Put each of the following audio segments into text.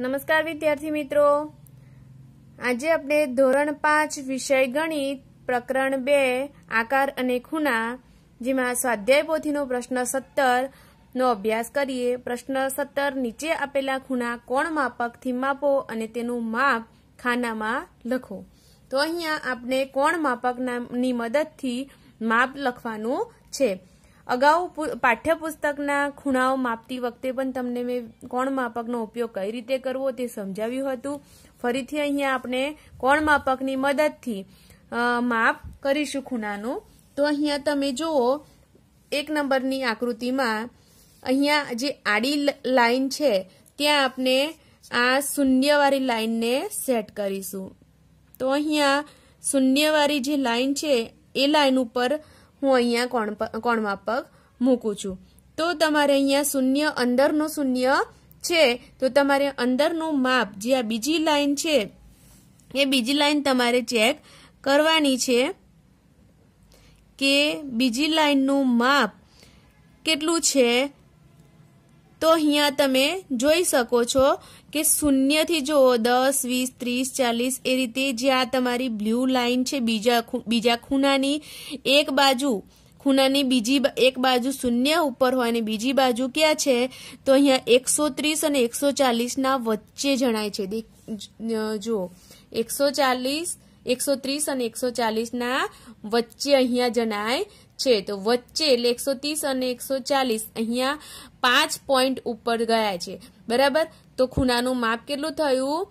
નમસ્કાર વિદ્યાર્થી મિત્રો આજે આપણે ધોરણ પાંચ વિષય ગણિત પ્રકરણ બે આકાર અને ખૂણા જેમાં સ્વાધ્યાય પોથીનો પ્રશ્ન સત્તર નો અભ્યાસ કરીએ પ્રશ્ન સત્તર નીચે આપેલા ખૂણા કોણ માપકથી માપો અને તેનું માપ ખાનામાં લખો તો અહીંયા આપણે કોણ માપકની મદદથી માપ લખવાનું છે અગાઉ પાઠ્યપુસ્તકના ખૂણાઓ માપતી વખતે પણ તમને મેં કોણ માપકનો ઉપયોગ કઈ રીતે કરવો તે સમજાવ્યું હતું ફરીથી અહીંયા આપણે કોણ માપકની મદદથી માપ કરીશું ખૂણાનું તો અહીંયા તમે જુઓ એક નંબરની આકૃતિમાં અહીંયા જે આડી લાઈન છે ત્યાં આપણે આ શૂન્યવાળી લાઈનને સેટ કરીશું તો અહીંયા શૂન્યવાળી જે લાઈન છે એ લાઈન ઉપર હું અહીંયા કોણ કોણમાપક મૂકું છું તો તમારે અહીંયા શૂન્ય અંદરનું શૂન્ય છે તો તમારે અંદરનું માપ જે આ બીજી લાઈન છે એ બીજી લાઈન તમારે ચેક કરવાની છે કે બીજી લાઈનનું માપ કેટલું છે તો અહીંયા તમે જોઈ શકો છો કે શૂન્યથી જુઓ દસ વીસ ત્રીસ ચાલીસ એ રીતે જ્યાં તમારી બ્લુ લાઇન છે બીજા બીજા ખૂનાની એક બાજુ ખૂનાની બીજી એક બાજુ શૂન્ય ઉપર હોય અને બીજી બાજુ ક્યાં છે તો અહીંયા એકસો ત્રીસ અને એકસો ચાલીસના વચ્ચે જણાય છે જુઓ એકસો ચાલીસ એકસો ત્રીસ અને એકસો ચાલીસના વચ્ચે અહીંયા જણાય છે તો વચ્ચે એટલે એકસો ત્રીસ અને એકસો ચાલીસ અહીંયા પાંચ પોઈન્ટ ઉપર ગયા છે બરાબર તો ખૂણાનું માપ કેટલું થયું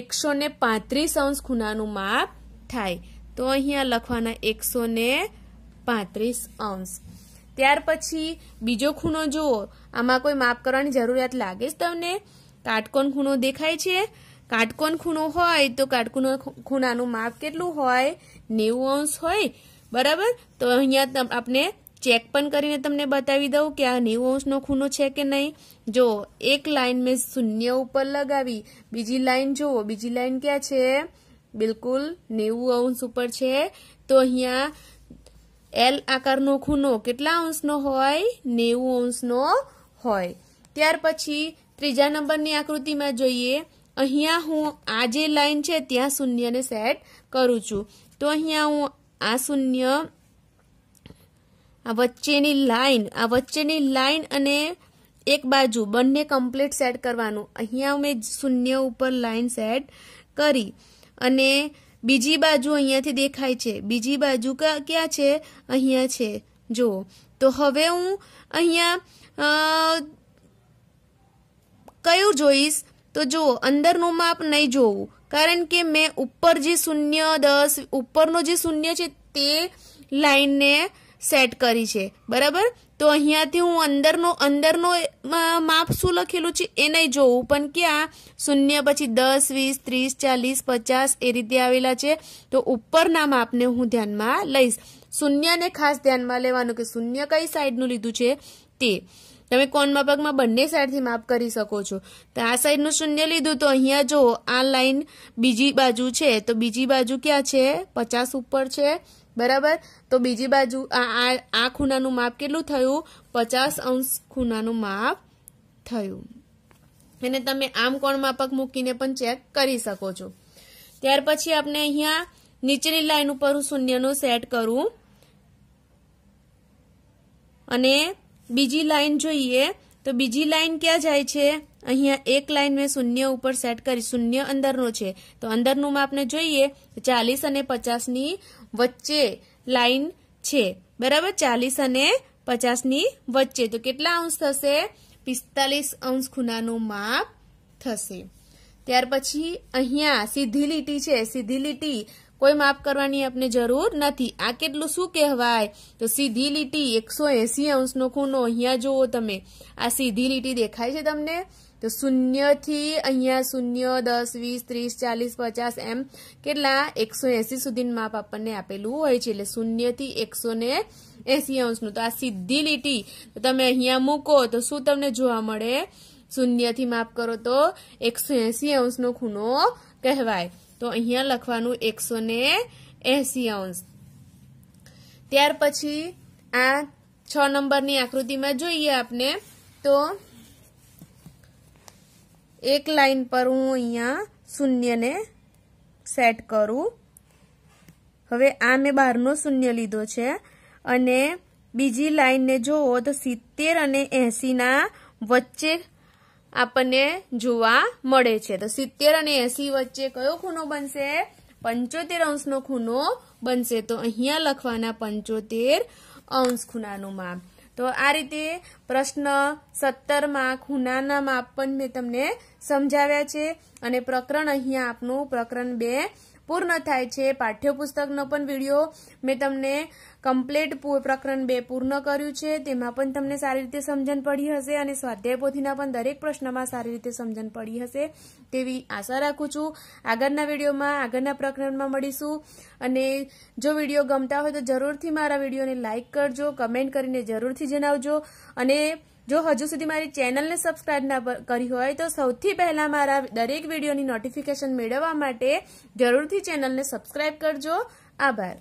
એકસો ને પાંત્રીસ અંશ ખૂણાનું માપ થાય તો અહીંયા લખવાના એકસો પાંત્રીસ અંશ ત્યાર પછી બીજો ખૂણો જુઓ આમાં કોઈ માપ કરવાની જરૂરિયાત લાગે જ તમને કાટકોણ ખૂણો દેખાય છે કાટકોણ ખૂણો હોય તો કાટકોણ ખૂણાનું માપ કેટલું હોય નેવું અંશ હોય બરાબર તો અહીંયા આપણે ચેક પણ કરીને તમને બતાવી દઉં કે આ નેવું અંશનો ખૂણો છે કે નહીં જો એક લાઇન મેં શૂન્ય ઉપર લગાવી બીજી લાઇન જુઓ બીજી લાઇન ક્યાં છે બિલકુલ નેવું અંશ ઉપર છે તો અહીંયા એલ આકારનો ખૂણો કેટલા અંશનો હોય નેવું અંશનો હોય ત્યાર પછી ત્રીજા નંબરની આકૃતિમાં જોઈએ અહીંયા હું આ જે લાઇન છે ત્યાં શૂન્યને સેટ કરું છું તો અહીંયા હું આ શૂન્ય આ વચ્ચેની લાઇન આ વચ્ચેની લાઇન અને એક બાજુ બંને કમ્પ્લીટ સેટ કરવાનું અહીંયા મેં શૂન્ય ઉપર લાઇન સેટ કરી અને બીજી બાજુ અહીંયાથી દેખાય છે બીજી બાજુ ક્યાં છે અહીંયા છે જુઓ તો હવે હું અહીંયા કયું જોઈશ તો જુઓ અંદરનું માપ નહીં જોવું કારણ કે મેં ઉપર જે શૂન્ય દસ ઉપરનો જે શૂન્ય છે તે લાઇનને સેટ કરી છે બરાબર તો અહીંયાથી હું અંદરનો અંદરનો માપ શું લખેલું છે એ નહીં જોઉં પણ ક્યાં શૂન્ય પછી દસ વીસ ત્રીસ ચાલીસ પચાસ એ રીતે આવેલા છે તો ઉપરના માપને હું ધ્યાનમાં લઈશ શૂન્યને ખાસ ધ્યાનમાં લેવાનું કે શૂન્ય કઈ સાઈડનું લીધું છે તે તમે કોણ માપકમાં બંને સાઈડથી માપ કરી શકો છો તો આ સાઈડનું શૂન્ય લીધું તો અહીંયા જો આ લાઈન બીજી બાજુ છે તો બીજી બાજુ ક્યાં છે પચાસ ઉપર છે બરાબર તો બીજી બાજુ આ આ ખૂણાનું માપ કેટલું થયું પચાસ અંશ ખૂણાનું માપ થયું એને તમે આમ કોણ માપક મૂકીને પણ ચેક કરી શકો છો ત્યાર પછી આપણે અહીંયા નીચેની લાઈન ઉપર હું શૂન્યનું સેટ કરું અને બીજી લાઇન જોઈએ તો બીજી લાઈન ક્યાં જાય છે અહીંયા એક લાઈન મેં શૂન્ય ઉપર સેટ કરી શૂન્ય અંદરનો છે તો અંદરનું માપને જોઈએ ચાલીસ અને પચાસની વચ્ચે લાઈન છે બરાબર ચાલીસ અને પચાસની વચ્ચે તો કેટલા અંશ થશે પિસ્તાલીસ અંશ ખૂનાનું માપ થશે ત્યાર પછી અહીંયા સીધી લીટી છે સીધી લીટી કોઈ માફ કરવાની આપને જરૂર નથી આ કેટલું શું કહેવાય તો સીધી લીટી એકસો એસી અંશનો ખૂણો અહીંયા જુઓ તમે આ સીધી લીટી દેખાય છે તમને તો શૂન્યથી અહીંયા શૂન્ય દસ વીસ ત્રીસ ચાલીસ પચાસ એમ કેટલા એકસો એંસી સુધીનું માપ આપણને આપેલું હોય છે એટલે શૂન્યથી એકસો ને એંસી અંશનું તો આ સીધી લીટી તો તમે અહીંયા મૂકો તો શું તમને જોવા મળે શૂન્યથી માપ કરો તો એકસો એંસી અંશનો ખૂણો કહેવાય તો અહીંયા લખવાનું એકસો ને એસી અંશ ત્યાર પછી આ છ નંબરની આકૃતિમાં જોઈએ આપને તો એક લાઈન પર હું અહીંયા શૂન્યને સેટ કરું હવે આ મેં બહારનો શૂન્ય લીધો છે અને બીજી લાઈનને જુઓ તો સિત્તેર અને એંસીના વચ્ચે આપણને જોવા મળે છે તો સિત્તેર અને એસી વચ્ચે કયો ખૂનો બનશે પંચોતેર અંશનો ખૂનો બનશે તો અહીંયા લખવાના પંચોતેર અંશ ખૂનાનું માપ તો આ રીતે પ્રશ્ન સત્તરમાં ખૂનાના માપ પણ મેં તમને સમજાવ્યા છે અને પ્રકરણ અહીંયા આપનું પ્રકરણ બે પૂર્ણ થાય છે પાઠ્યપુસ્તકનો પણ વિડીયો મેં તમને કમ્પ્લેટ પ્રકરણ બે પૂર્ણ કર્યું છે તેમાં પણ તમને સારી રીતે સમજણ પડી હશે અને સ્વાધ્યાય પોથીના પણ દરેક પ્રશ્નમાં સારી રીતે સમજણ પડી હશે તેવી આશા રાખું છું આગળના વિડીયોમાં આગળના પ્રકરણમાં મળીશું અને જો વિડીયો ગમતા હોય તો જરૂરથી મારા વિડીયોને લાઇક કરજો કમેન્ટ કરીને જરૂરથી જણાવજો અને જો હજુ સુધી મારી ચેનલને સબસ્ક્રાઇબ ના કરી હોય તો સૌથી પહેલા મારા દરેક વિડીયોની નોટિફિકેશન મેળવવા માટે જરૂરથી ચેનલને સબસ્ક્રાઇબ કરજો આભાર